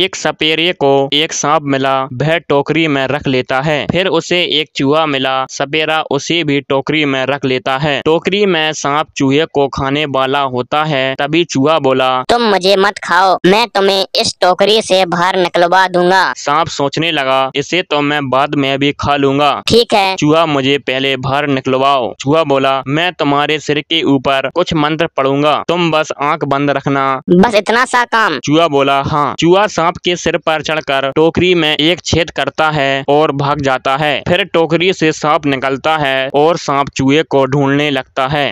एक सपेरे को एक सांप मिला वह टोकरी में रख लेता है फिर उसे एक चूहा मिला सपेरा उसे भी टोकरी में रख लेता है टोकरी में सांप चूहे को खाने वाला होता है तभी चूहा बोला तुम मुझे मत खाओ मैं तुम्हें इस टोकरी से बाहर निकलवा दूंगा सांप सोचने लगा इसे तो मैं बाद में भी खा लूंगा ठीक है चूहा मुझे पहले बाहर निकलवाओ चूहा बोला मैं तुम्हारे सिर के ऊपर कुछ मंत्र पढ़ूंगा तुम बस आँख बंद रखना बस इतना सा काम चूहा बोला हाँ चूहा सांप के सिर पर चढ़कर टोकरी में एक छेद करता है और भाग जाता है फिर टोकरी से सांप निकलता है और सांप चूहे को ढूंढने लगता है